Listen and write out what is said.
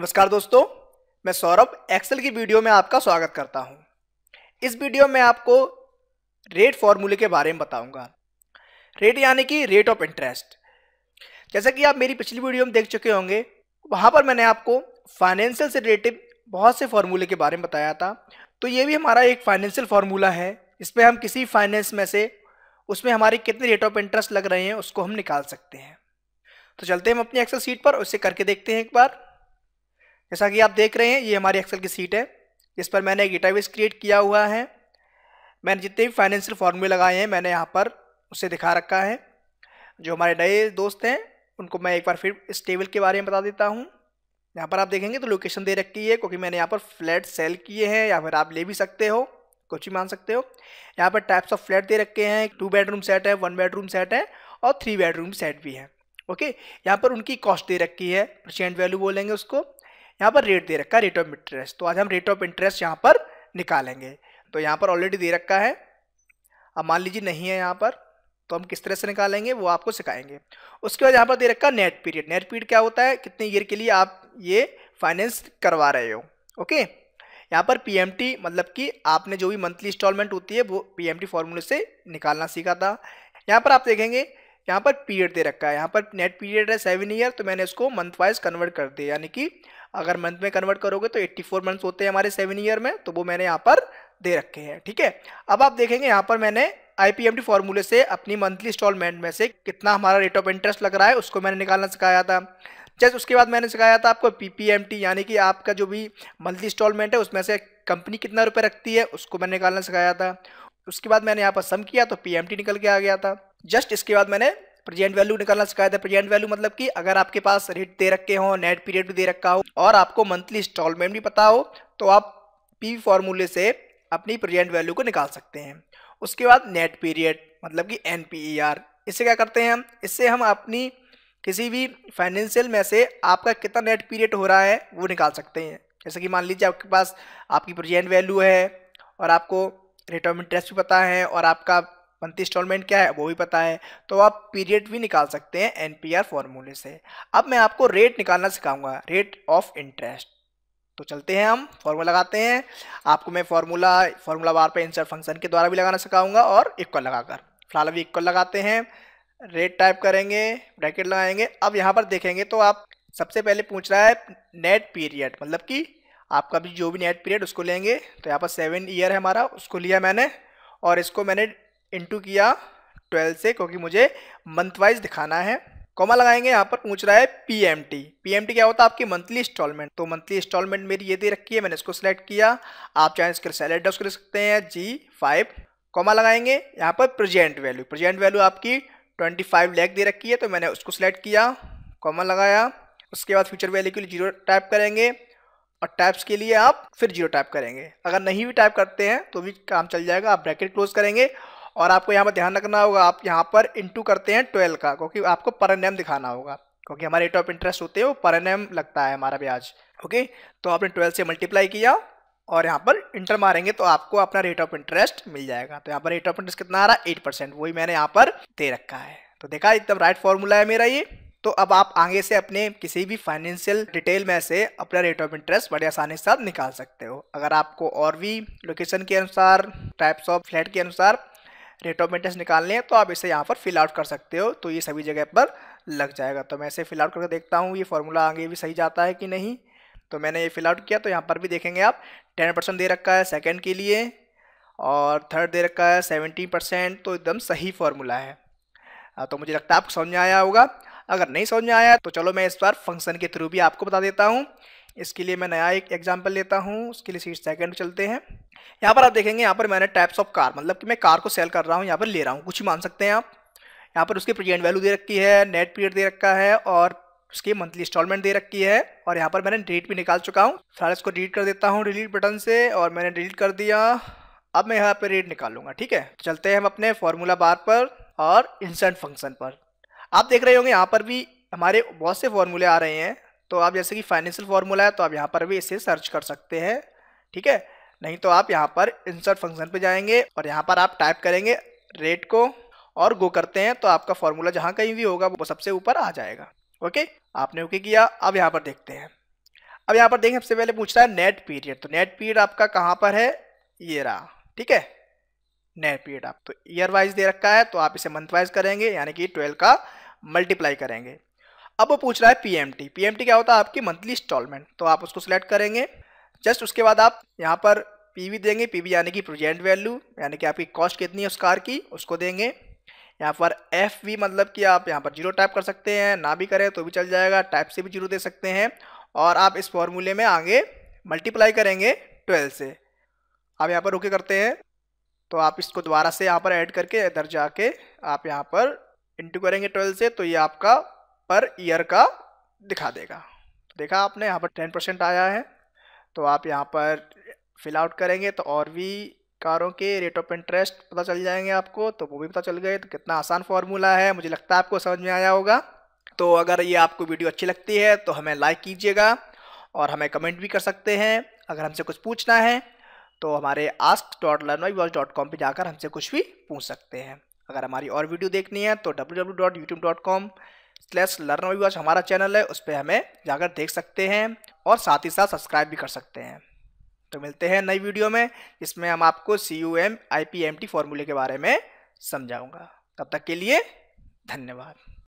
नमस्कार दोस्तों मैं सौरभ एक्सेल की वीडियो में आपका स्वागत करता हूं। इस वीडियो में आपको रेट फॉर्मूले के बारे में बताऊंगा। रेट यानी कि रेट ऑफ इंटरेस्ट जैसा कि आप मेरी पिछली वीडियो में देख चुके होंगे वहां पर मैंने आपको फाइनेंशियल से रिलेटेड बहुत से फार्मूले के बारे में बताया था तो ये भी हमारा एक फाइनेंशियल फार्मूला है इसमें हम किसी फाइनेंस में से उसमें हमारे कितने रेट ऑफ इंटरेस्ट लग रहे हैं उसको हम निकाल सकते हैं तो चलते हैं हम अपनी एक्सेल सीट पर उसे करके देखते हैं एक बार जैसा कि आप देख रहे हैं ये हमारी एक्सेल की सीट है इस पर मैंने एक डेटाबेस क्रिएट किया हुआ है मैंने जितने भी फाइनेंशियल फार्मूले लगाए हैं मैंने यहाँ पर उसे दिखा रखा है जो हमारे नए दोस्त हैं उनको मैं एक बार फिर इस टेबल के बारे में बता देता हूँ यहाँ पर आप देखेंगे तो लोकेशन दे रखी है क्योंकि मैंने यहाँ पर फ्लैट सेल किए हैं या फिर आप ले भी सकते हो कुछ भी मान सकते हो यहाँ पर टाइप्स ऑफ फ्लैट दे रखे हैं टू बेडरूम सेट है वन बेडरूम सेट है और थ्री बेडरूम सेट भी है ओके यहाँ पर उनकी कॉस्ट दे रखी है परसेंट वैल्यू बोलेंगे उसको यहाँ पर रेट दे रखा है रेट ऑफ इंटरेस्ट तो आज हम रेट ऑफ इंटरेस्ट यहाँ पर निकालेंगे तो यहाँ पर ऑलरेडी दे रखा है अब मान लीजिए नहीं है यहाँ पर तो हम किस तरह से निकालेंगे वो आपको सिखाएंगे उसके बाद यहाँ पर दे रखा नेट पीरियड नेट पीरियड क्या होता है कितने ईयर के लिए आप ये फाइनेंस करवा रहे हो ओके यहाँ पर पी मतलब कि आपने जो भी मंथली इंस्टॉलमेंट होती है वो पी एम फॉर्मूले से निकालना सीखा था यहाँ पर आप देखेंगे यहाँ पर पीरियड दे रखा है यहाँ पर नेट पीरियड है सेवन ईयर तो मैंने इसको मंथ वाइज कन्वर्ट कर दिया यानी कि अगर मंथ में कन्वर्ट करोगे तो 84 फोर मंथ्स होते हैं हमारे सेवन ईयर में तो वो मैंने यहाँ पर दे रखे हैं ठीक है अब आप देखेंगे यहाँ पर मैंने आई टी फॉर्मूले से अपनी मंथली इंस्टॉलमेंट में से कितना हमारा रेट ऑफ इंटरेस्ट लग रहा है उसको मैंने निकालना सिखाया था जस्ट उसके बाद मैंने सिखाया था आपको टी यानी कि आपका जो भी मंथली इंस्टॉलमेंट है उसमें से कंपनी कितना रुपये रखती है उसको मैंने निकालना सिखाया था उसके बाद मैंने यहाँ पर सम किया तो टी निकल के आ गया था जस्ट इसके बाद मैंने प्रेजेंट वैल्यू निकालना सिखाया था प्रेजेंट वैल्यू मतलब कि अगर आपके पास रेट दे रखे हो नेट पीरियड भी दे रखा हो और आपको मंथली इंस्टॉलमेंट भी पता हो तो आप पी फॉर्मूले से अपनी प्रेजेंट वैल्यू को निकाल सकते हैं उसके बाद नेट पीरियड मतलब कि एन e इससे क्या करते हैं हम इससे हम अपनी किसी भी फाइनेंशियल में से आपका कितना नेट पीरियड हो रहा है वो निकाल सकते हैं जैसे कि मान लीजिए आपके पास आपकी प्रेजेंट वैल्यू है और आपको रेट ऑफ इंटरेस्ट भी पता है और आपका मंथली इंस्टॉलमेंट क्या है वो भी पता है तो आप पीरियड भी निकाल सकते हैं एनपीआर फॉर्मूले से अब मैं आपको रेट निकालना सिखाऊंगा रेट ऑफ इंटरेस्ट तो चलते हैं हम फॉर्मूला लगाते हैं आपको मैं फॉर्मूला फॉर्मूला बार पे इंसर्ट फंक्शन के द्वारा भी लगाना सिखाऊंगा और इक्वल लगाकर फिलहाल अभी इक्वल लगाते हैं रेट टाइप करेंगे ब्रैकेट लगाएंगे अब यहाँ पर देखेंगे तो आप सबसे पहले पूछ रहा है नेट पीरियड मतलब कि आपका भी जो भी नेट पीरियड उसको लेंगे तो यहाँ पर सेवन ईयर है हमारा उसको लिया मैंने और इसको मैंने इंटू किया ट्वेल्व से क्योंकि मुझे मंथ वाइज दिखाना है कॉमा लगाएंगे यहाँ पर पूछ रहा है P P M T M T क्या होता है आपकी मंथली इंस्टॉलमेंट तो मंथली इंस्टॉलमेंट मेरी ये दे रखी है मैंने इसको सेलेक्ट किया आप चाहे इसके सैलरी डॉस कर सकते हैं जी फाइव कॉमा लगाएंगे यहाँ पर प्रेजेंट वैल्यू प्रेजेंट वैल्यू आपकी ट्वेंटी फाइव लैख दे रखी है तो मैंने उसको सेलेक्ट किया कॉमा लगाया उसके बाद फ्यूचर वैल्यू के लिए जीरो टाइप करेंगे और टाइप्स के लिए आप फिर जीरो टाइप करेंगे अगर नहीं भी टाइप करते हैं तो भी काम चल जाएगा आप ब्रैकेट क्लोज करेंगे और आपको यहाँ पर ध्यान रखना होगा आप यहाँ पर इंटू करते हैं ट्वेल्व का क्योंकि आपको पर एन एम दिखाना होगा क्योंकि हमारे रेट ऑफ इंटरेस्ट होते हैं वो पर एन एम लगता है हमारा ब्याज ओके तो आपने ट्वेल्व से मल्टीप्लाई किया और यहाँ पर इंटर मारेंगे तो आपको अपना रेट ऑफ इंटरेस्ट मिल जाएगा तो यहाँ पर रेट ऑफ इंटरेस्ट कितना आ रहा है एट परसेंट वही मैंने यहाँ पर दे रखा है तो देखा एकदम राइट फॉर्मूला है मेरा ये तो अब आप आगे से अपने किसी भी फाइनेंशियल डिटेल में से अपना रेट ऑफ इंटरेस्ट बड़े आसानी के साथ निकाल सकते हो अगर आपको और भी लोकेशन के अनुसार टाइप्स ऑफ फ्लैट के अनुसार रेट ऑफ इंटरेस्ट निकालने हैं तो आप इसे यहाँ पर फिल आउट कर सकते हो तो ये सभी जगह पर लग जाएगा तो मैं इसे फिल आउट करके देखता हूँ ये फॉर्मूला आगे भी सही जाता है कि नहीं तो मैंने ये फिल आउट किया तो यहाँ पर भी देखेंगे आप टेन परसेंट दे रखा है सेकेंड के लिए और थर्ड दे रखा है सेवेंटी परसेंट तो एकदम सही फॉर्मूला है हाँ, तो मुझे लगता है आपको समझ में आया होगा अगर नहीं समझ में आया तो चलो मैं इस बार फंक्शन के थ्रू भी आपको बता देता हूँ इसके लिए मैं नया एक एग्जाम्पल लेता हूँ उसके लिए सीट सेकंड चलते हैं यहाँ पर आप देखेंगे यहाँ पर मैंने टाइप्स ऑफ कार मतलब कि मैं कार को सेल कर रहा हूँ यहाँ पर ले रहा हूँ कुछ ही मान सकते हैं आप यहाँ पर उसकी प्रेजेंट वैल्यू दे रखी है नेट पीरियड दे रखा है और उसकी मंथली इंस्टॉलमेंट दे रखी है और यहाँ पर मैंने डेट भी निकाल चुका हूँ फिलहाल इसको डिलीट कर देता हूँ डिलीट बटन से और मैंने डिलीट कर दिया अब मैं यहाँ पर रेट निकालूंगा ठीक है चलते हैं हम अपने फॉर्मूला बार पर और इंसेंट फंक्शन पर आप देख रहे होंगे यहाँ पर भी हमारे बहुत से फॉर्मूले आ रहे हैं तो आप जैसे कि फाइनेंशियल फार्मूला है तो आप यहाँ पर भी इसे सर्च कर सकते हैं ठीक है नहीं तो आप यहाँ पर इंसर्ट फंक्शन पे जाएंगे और यहाँ पर आप टाइप करेंगे रेट को और गो करते हैं तो आपका फार्मूला जहाँ कहीं भी होगा वो सबसे ऊपर आ जाएगा ओके आपने ओके किया अब यहाँ पर देखते हैं अब यहाँ पर देखें सबसे पहले पूछ रहा है नेट पीरियड तो नेट पीरियड आपका कहाँ पर है ये रहा ठीक है नेट पीरियड आप तो ईयर वाइज दे रखा है तो आप इसे मंथ वाइज करेंगे यानी कि ट्वेल्व का मल्टीप्लाई करेंगे अब वो पूछ रहा है पीएमटी पीएमटी क्या होता है आपकी मंथली इंस्टॉलमेंट तो आप उसको सिलेक्ट करेंगे जस्ट उसके बाद आप यहाँ पर पीवी देंगे पीवी यानी कि प्रेजेंट वैल्यू यानी कि आपकी कॉस्ट कितनी है उस कार की उसको देंगे यहाँ पर एफ वी मतलब कि आप यहाँ पर जीरो टाइप कर सकते हैं ना भी करें तो भी चल जाएगा टाइप से भी जीरो दे सकते हैं और आप इस फॉर्मूले में आगे मल्टीप्लाई करेंगे ट्वेल्व से आप यहाँ पर रुके करते हैं तो आप इसको दोबारा से यहाँ पर ऐड करके इधर जाके आप यहाँ पर इंटू करेंगे ट्वेल्व से तो ये आपका पर ईयर का दिखा देगा देखा आपने यहाँ पर टेन परसेंट आया है तो आप यहाँ पर फिल आउट करेंगे तो और भी कारों के रेट ऑफ इंटरेस्ट पता चल जाएंगे आपको तो वो भी पता चल गए तो कितना आसान फार्मूला है मुझे लगता है आपको समझ में आया होगा तो अगर ये आपको वीडियो अच्छी लगती है तो हमें लाइक कीजिएगा और हमें कमेंट भी कर सकते हैं अगर हमसे कुछ पूछना है तो हमारे ask dot learn Y was dot com पर जाकर हमसे कुछ भी पूछ सकते हैं अगर हमारी और वीडियो देखनी है तो W W dot YouTube dot com slash learn viewers हमारा चैनल है उस पर हमें जाकर देख सकते हैं और साथ ही साथ सब्सक्राइब भी कर सकते हैं तो मिलते हैं नई वीडियो में इसमें हम आपको C U M I P M T फार्मूले के बारे में समझाऊँगा तब तक के लिए धन्यवाद